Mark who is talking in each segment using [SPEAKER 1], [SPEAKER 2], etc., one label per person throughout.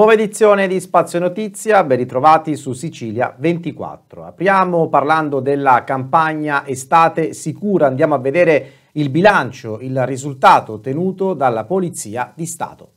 [SPEAKER 1] Nuova edizione di Spazio Notizia, ben ritrovati su Sicilia 24. Apriamo parlando della campagna Estate Sicura, andiamo a vedere il bilancio, il risultato ottenuto dalla Polizia di Stato.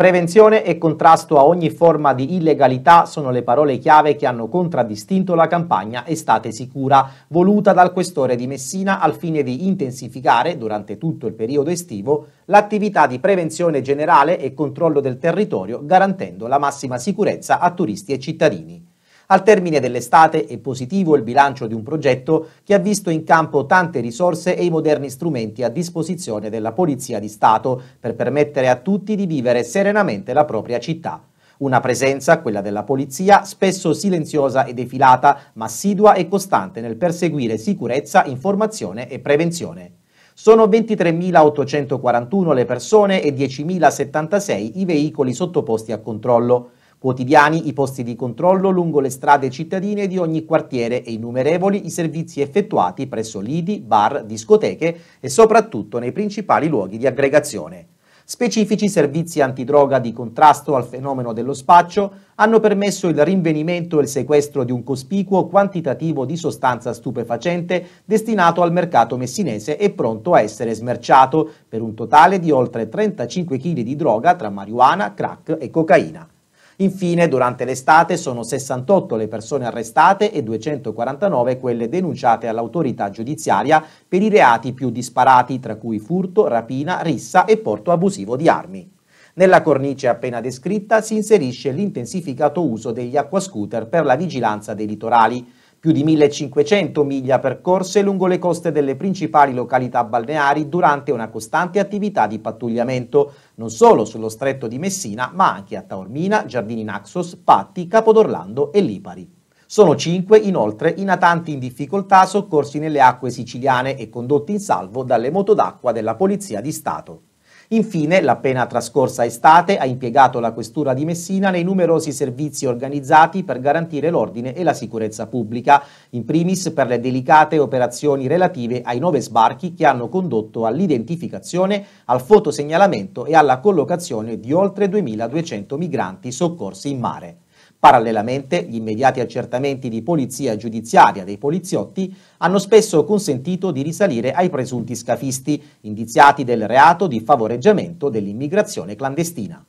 [SPEAKER 1] Prevenzione e contrasto a ogni forma di illegalità sono le parole chiave che hanno contraddistinto la campagna Estate Sicura, voluta dal questore di Messina al fine di intensificare, durante tutto il periodo estivo, l'attività di prevenzione generale e controllo del territorio, garantendo la massima sicurezza a turisti e cittadini. Al termine dell'estate è positivo il bilancio di un progetto che ha visto in campo tante risorse e i moderni strumenti a disposizione della Polizia di Stato per permettere a tutti di vivere serenamente la propria città. Una presenza, quella della polizia, spesso silenziosa e defilata, ma assidua e costante nel perseguire sicurezza, informazione e prevenzione. Sono 23.841 le persone e 10.076 i veicoli sottoposti a controllo. Quotidiani i posti di controllo lungo le strade cittadine di ogni quartiere e innumerevoli i servizi effettuati presso lidi, bar, discoteche e soprattutto nei principali luoghi di aggregazione. Specifici servizi antidroga di contrasto al fenomeno dello spaccio hanno permesso il rinvenimento e il sequestro di un cospicuo quantitativo di sostanza stupefacente destinato al mercato messinese e pronto a essere smerciato per un totale di oltre 35 kg di droga tra marijuana, crack e cocaina. Infine, durante l'estate sono 68 le persone arrestate e 249 quelle denunciate all'autorità giudiziaria per i reati più disparati, tra cui furto, rapina, rissa e porto abusivo di armi. Nella cornice appena descritta si inserisce l'intensificato uso degli acquascooter per la vigilanza dei litorali, più di 1500 miglia percorse lungo le coste delle principali località balneari durante una costante attività di pattugliamento, non solo sullo stretto di Messina, ma anche a Taormina, Giardini Naxos, Patti, Capodorlando e Lipari. Sono cinque inoltre i natanti in difficoltà soccorsi nelle acque siciliane e condotti in salvo dalle moto d'acqua della Polizia di Stato. Infine, l'appena trascorsa estate ha impiegato la Questura di Messina nei numerosi servizi organizzati per garantire l'ordine e la sicurezza pubblica, in primis per le delicate operazioni relative ai nove sbarchi che hanno condotto all'identificazione, al fotosegnalamento e alla collocazione di oltre 2.200 migranti soccorsi in mare. Parallelamente, gli immediati accertamenti di polizia giudiziaria dei poliziotti hanno spesso consentito di risalire ai presunti scafisti, indiziati del reato di favoreggiamento dell'immigrazione clandestina.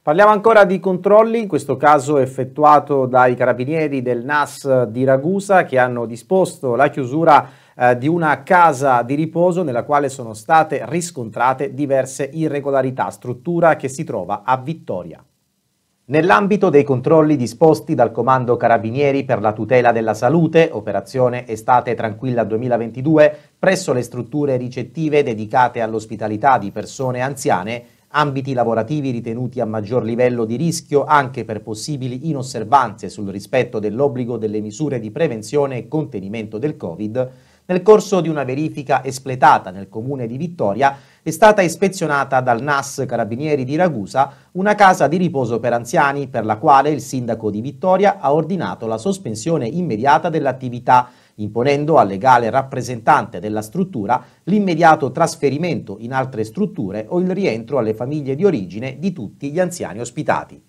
[SPEAKER 1] Parliamo ancora di controlli, in questo caso effettuato dai carabinieri del NAS di Ragusa che hanno disposto la chiusura eh, di una casa di riposo nella quale sono state riscontrate diverse irregolarità, struttura che si trova a Vittoria. Nell'ambito dei controlli disposti dal Comando Carabinieri per la tutela della salute, operazione Estate Tranquilla 2022, presso le strutture ricettive dedicate all'ospitalità di persone anziane, ambiti lavorativi ritenuti a maggior livello di rischio anche per possibili inosservanze sul rispetto dell'obbligo delle misure di prevenzione e contenimento del Covid, nel corso di una verifica espletata nel comune di Vittoria è stata ispezionata dal NAS Carabinieri di Ragusa una casa di riposo per anziani per la quale il sindaco di Vittoria ha ordinato la sospensione immediata dell'attività imponendo al legale rappresentante della struttura l'immediato trasferimento in altre strutture o il rientro alle famiglie di origine di tutti gli anziani ospitati.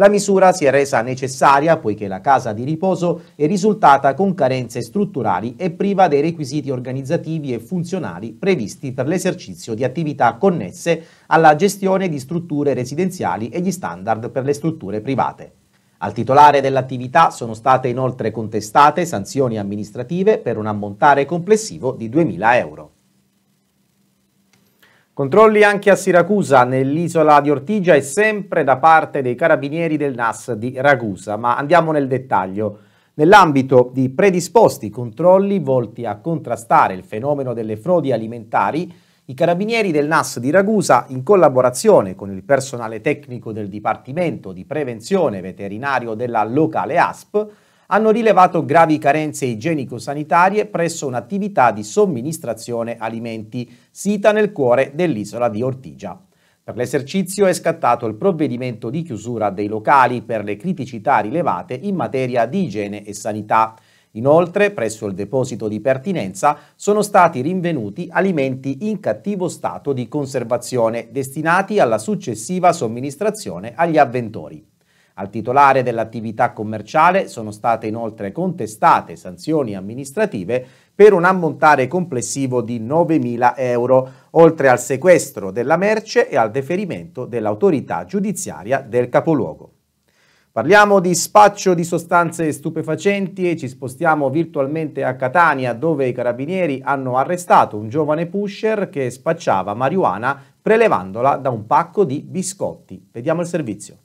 [SPEAKER 1] La misura si è resa necessaria poiché la casa di riposo è risultata con carenze strutturali e priva dei requisiti organizzativi e funzionali previsti per l'esercizio di attività connesse alla gestione di strutture residenziali e gli standard per le strutture private. Al titolare dell'attività sono state inoltre contestate sanzioni amministrative per un ammontare complessivo di 2.000 euro. Controlli anche a Siracusa, nell'isola di Ortigia e sempre da parte dei carabinieri del NAS di Ragusa, ma andiamo nel dettaglio. Nell'ambito di predisposti controlli volti a contrastare il fenomeno delle frodi alimentari, i carabinieri del NAS di Ragusa, in collaborazione con il personale tecnico del Dipartimento di Prevenzione Veterinario della locale ASP, hanno rilevato gravi carenze igienico-sanitarie presso un'attività di somministrazione alimenti sita nel cuore dell'isola di Ortigia. Per l'esercizio è scattato il provvedimento di chiusura dei locali per le criticità rilevate in materia di igiene e sanità. Inoltre, presso il deposito di pertinenza sono stati rinvenuti alimenti in cattivo stato di conservazione destinati alla successiva somministrazione agli avventori. Al titolare dell'attività commerciale sono state inoltre contestate sanzioni amministrative per un ammontare complessivo di 9.000 euro, oltre al sequestro della merce e al deferimento dell'autorità giudiziaria del capoluogo. Parliamo di spaccio di sostanze stupefacenti e ci spostiamo virtualmente a Catania dove i carabinieri hanno arrestato un giovane pusher che spacciava marijuana prelevandola da un pacco di biscotti. Vediamo il servizio.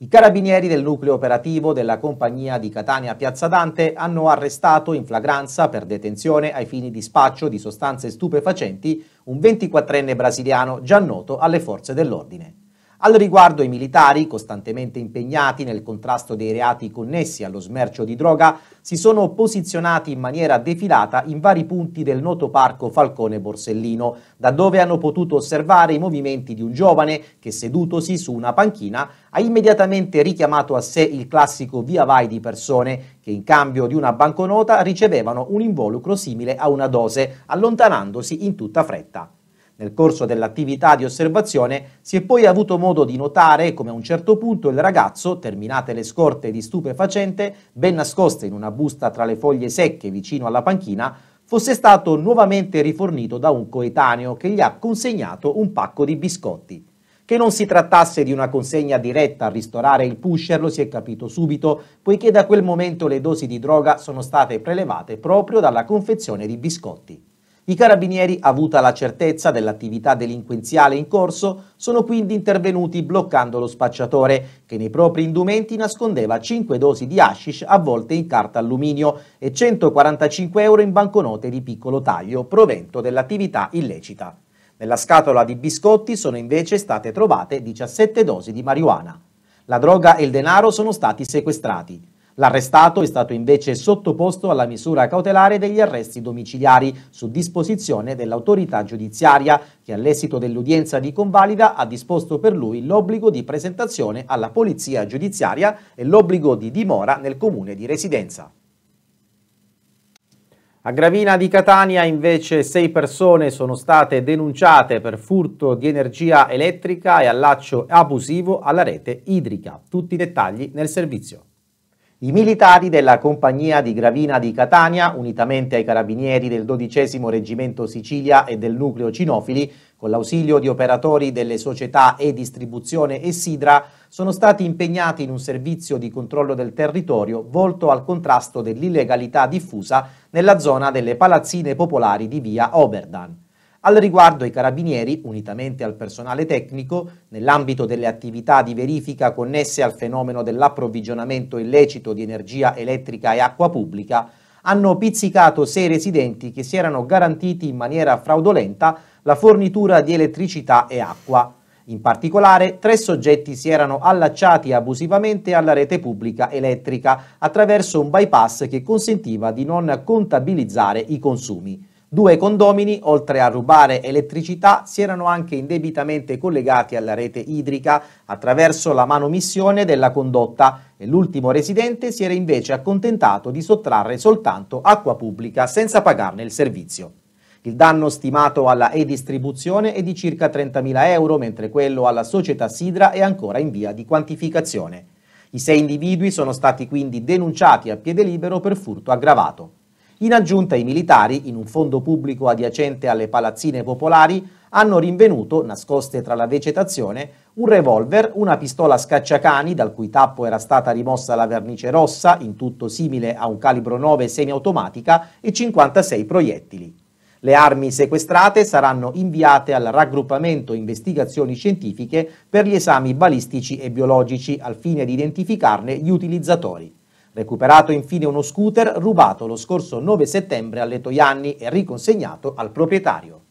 [SPEAKER 1] I carabinieri del nucleo operativo della compagnia di Catania Piazza Dante hanno arrestato in flagranza per detenzione ai fini di spaccio di sostanze stupefacenti un 24enne brasiliano già noto alle forze dell'ordine. Al riguardo i militari, costantemente impegnati nel contrasto dei reati connessi allo smercio di droga, si sono posizionati in maniera defilata in vari punti del noto parco Falcone Borsellino, da dove hanno potuto osservare i movimenti di un giovane che, sedutosi su una panchina, ha immediatamente richiamato a sé il classico via vai di persone che in cambio di una banconota ricevevano un involucro simile a una dose, allontanandosi in tutta fretta. Nel corso dell'attività di osservazione si è poi avuto modo di notare come a un certo punto il ragazzo, terminate le scorte di stupefacente, ben nascoste in una busta tra le foglie secche vicino alla panchina, fosse stato nuovamente rifornito da un coetaneo che gli ha consegnato un pacco di biscotti. Che non si trattasse di una consegna diretta a ristorare il pusher lo si è capito subito, poiché da quel momento le dosi di droga sono state prelevate proprio dalla confezione di biscotti. I carabinieri, avuta la certezza dell'attività delinquenziale in corso, sono quindi intervenuti bloccando lo spacciatore, che nei propri indumenti nascondeva 5 dosi di hashish avvolte in carta alluminio e 145 euro in banconote di piccolo taglio, provento dell'attività illecita. Nella scatola di biscotti sono invece state trovate 17 dosi di marijuana. La droga e il denaro sono stati sequestrati. L'arrestato è stato invece sottoposto alla misura cautelare degli arresti domiciliari su disposizione dell'autorità giudiziaria che all'esito dell'udienza di convalida ha disposto per lui l'obbligo di presentazione alla polizia giudiziaria e l'obbligo di dimora nel comune di residenza. A Gravina di Catania invece sei persone sono state denunciate per furto di energia elettrica e allaccio abusivo alla rete idrica. Tutti i dettagli nel servizio. I militari della compagnia di Gravina di Catania, unitamente ai carabinieri del 12 Reggimento Sicilia e del nucleo Cinofili, con l'ausilio di operatori delle società e distribuzione e Sidra, sono stati impegnati in un servizio di controllo del territorio volto al contrasto dell'illegalità diffusa nella zona delle palazzine popolari di via Oberdan. Al riguardo i carabinieri, unitamente al personale tecnico, nell'ambito delle attività di verifica connesse al fenomeno dell'approvvigionamento illecito di energia elettrica e acqua pubblica, hanno pizzicato sei residenti che si erano garantiti in maniera fraudolenta la fornitura di elettricità e acqua. In particolare, tre soggetti si erano allacciati abusivamente alla rete pubblica elettrica attraverso un bypass che consentiva di non contabilizzare i consumi. Due condomini, oltre a rubare elettricità, si erano anche indebitamente collegati alla rete idrica attraverso la manomissione della condotta e l'ultimo residente si era invece accontentato di sottrarre soltanto acqua pubblica senza pagarne il servizio. Il danno stimato alla e-distribuzione è di circa 30.000 euro, mentre quello alla società Sidra è ancora in via di quantificazione. I sei individui sono stati quindi denunciati a piede libero per furto aggravato. In aggiunta i militari, in un fondo pubblico adiacente alle palazzine popolari, hanno rinvenuto, nascoste tra la vegetazione, un revolver, una pistola scacciacani dal cui tappo era stata rimossa la vernice rossa, in tutto simile a un calibro 9 semiautomatica, e 56 proiettili. Le armi sequestrate saranno inviate al raggruppamento investigazioni scientifiche per gli esami balistici e biologici al fine di identificarne gli utilizzatori. Recuperato infine uno scooter rubato lo scorso 9 settembre alle Toianni e riconsegnato al proprietario.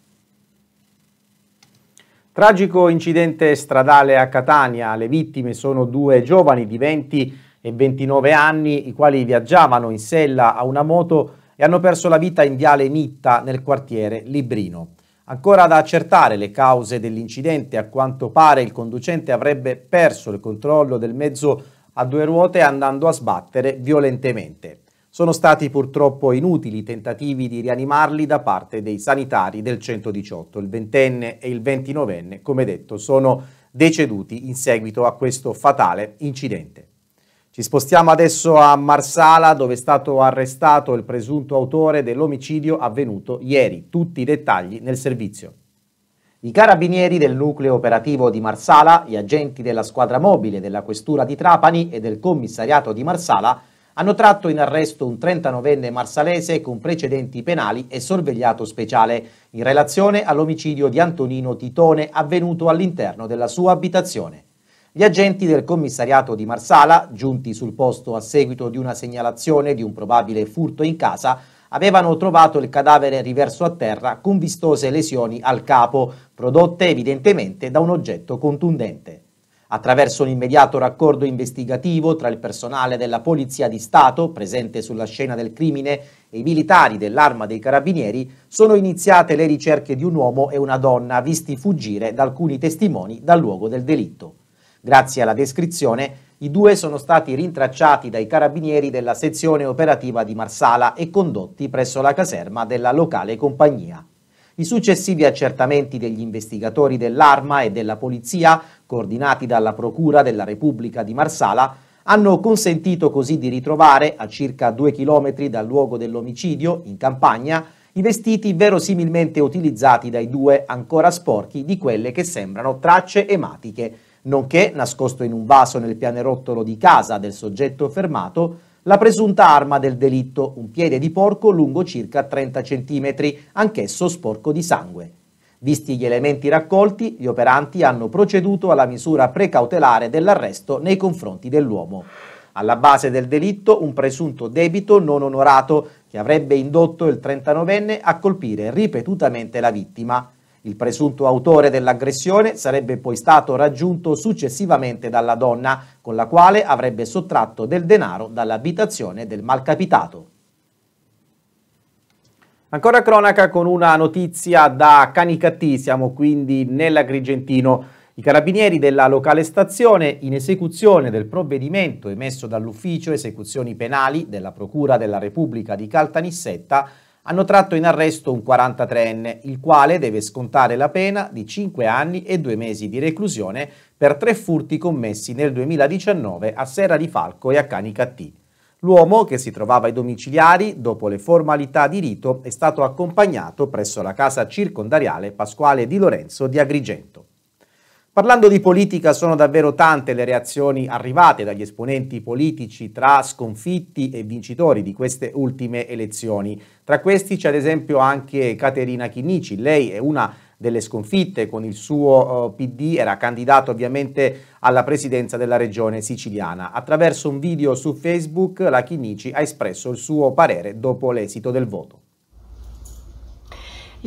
[SPEAKER 1] Tragico incidente stradale a Catania, le vittime sono due giovani di 20 e 29 anni, i quali viaggiavano in sella a una moto e hanno perso la vita in viale Mitta nel quartiere Librino. Ancora da accertare le cause dell'incidente, a quanto pare il conducente avrebbe perso il controllo del mezzo a due ruote andando a sbattere violentemente. Sono stati purtroppo inutili i tentativi di rianimarli da parte dei sanitari del 118. Il ventenne e il ventinovenne, come detto, sono deceduti in seguito a questo fatale incidente. Ci spostiamo adesso a Marsala dove è stato arrestato il presunto autore dell'omicidio avvenuto ieri. Tutti i dettagli nel servizio. I carabinieri del nucleo operativo di Marsala, gli agenti della squadra mobile della questura di Trapani e del commissariato di Marsala hanno tratto in arresto un 39enne marsalese con precedenti penali e sorvegliato speciale in relazione all'omicidio di Antonino Titone avvenuto all'interno della sua abitazione. Gli agenti del commissariato di Marsala, giunti sul posto a seguito di una segnalazione di un probabile furto in casa, avevano trovato il cadavere riverso a terra con vistose lesioni al capo, prodotte evidentemente da un oggetto contundente. Attraverso un immediato raccordo investigativo tra il personale della Polizia di Stato, presente sulla scena del crimine, e i militari dell'Arma dei Carabinieri, sono iniziate le ricerche di un uomo e una donna visti fuggire da alcuni testimoni dal luogo del delitto. Grazie alla descrizione, i due sono stati rintracciati dai carabinieri della sezione operativa di Marsala e condotti presso la caserma della locale compagnia. I successivi accertamenti degli investigatori dell'Arma e della Polizia, coordinati dalla Procura della Repubblica di Marsala, hanno consentito così di ritrovare, a circa due chilometri dal luogo dell'omicidio, in campagna, i vestiti verosimilmente utilizzati dai due ancora sporchi di quelle che sembrano tracce ematiche nonché nascosto in un vaso nel pianerottolo di casa del soggetto fermato, la presunta arma del delitto, un piede di porco lungo circa 30 cm, anch'esso sporco di sangue. Visti gli elementi raccolti, gli operanti hanno proceduto alla misura precautelare dell'arresto nei confronti dell'uomo. Alla base del delitto un presunto debito non onorato che avrebbe indotto il 39enne a colpire ripetutamente la vittima. Il presunto autore dell'aggressione sarebbe poi stato raggiunto successivamente dalla donna, con la quale avrebbe sottratto del denaro dall'abitazione del malcapitato. Ancora cronaca con una notizia da Canicattì, siamo quindi nell'Agrigentino. I carabinieri della locale stazione, in esecuzione del provvedimento emesso dall'ufficio esecuzioni penali della Procura della Repubblica di Caltanissetta, hanno tratto in arresto un 43enne, il quale deve scontare la pena di 5 anni e 2 mesi di reclusione per tre furti commessi nel 2019 a Serra di Falco e a Canicattì. L'uomo, che si trovava ai domiciliari, dopo le formalità di rito, è stato accompagnato presso la casa circondariale Pasquale di Lorenzo di Agrigento. Parlando di politica sono davvero tante le reazioni arrivate dagli esponenti politici tra sconfitti e vincitori di queste ultime elezioni. Tra questi c'è ad esempio anche Caterina Chinnici, lei è una delle sconfitte con il suo eh, PD, era candidato ovviamente alla presidenza della regione siciliana. Attraverso un video su Facebook la Chinnici ha espresso il suo parere dopo l'esito del voto.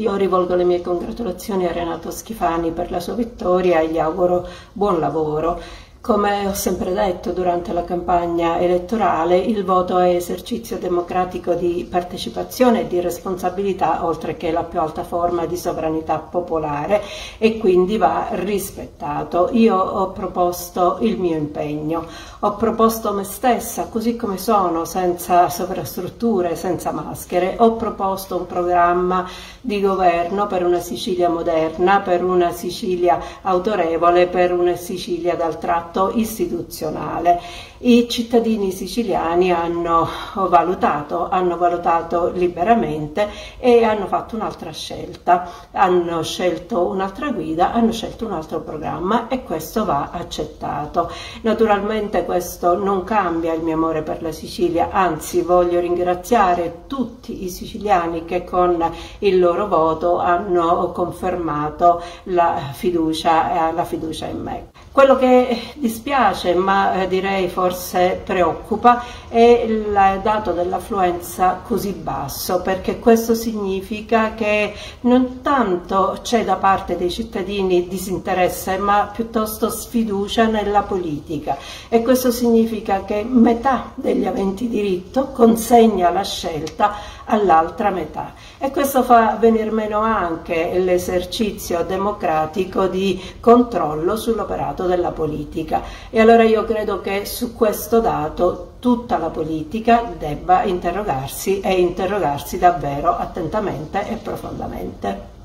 [SPEAKER 2] Io rivolgo le mie congratulazioni a Renato Schifani per la sua vittoria e gli auguro buon lavoro. Come ho sempre detto durante la campagna elettorale, il voto è esercizio democratico di partecipazione e di responsabilità, oltre che la più alta forma di sovranità popolare e quindi va rispettato. Io ho proposto il mio impegno, ho proposto me stessa così come sono, senza sovrastrutture, senza maschere, ho proposto un programma di governo per una Sicilia moderna, per una Sicilia autorevole, per una Sicilia dal tratto patto istituzionale. I cittadini siciliani hanno valutato, hanno valutato liberamente e hanno fatto un'altra scelta, hanno scelto un'altra guida, hanno scelto un altro programma e questo va accettato. Naturalmente questo non cambia il mio amore per la Sicilia, anzi voglio ringraziare tutti i siciliani che con il loro voto hanno confermato la fiducia, eh, la fiducia in me. Quello che dispiace, ma eh, direi forse preoccupa, è il dato dell'affluenza così basso, perché questo significa che non tanto c'è da parte dei cittadini disinteresse, ma piuttosto sfiducia nella politica. E questo significa che metà degli aventi diritto consegna la scelta all'altra metà. E questo fa venir meno anche l'esercizio democratico di controllo sull'operato della politica. E allora io credo che su questo dato tutta la politica debba interrogarsi e interrogarsi davvero attentamente e profondamente.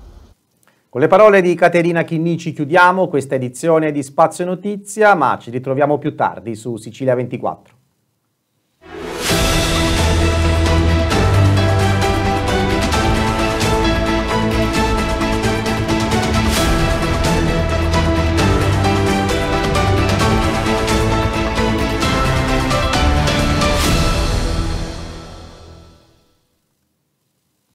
[SPEAKER 1] Con le parole di Caterina Chinnici chiudiamo questa edizione di Spazio Notizia, ma ci ritroviamo più tardi su Sicilia 24.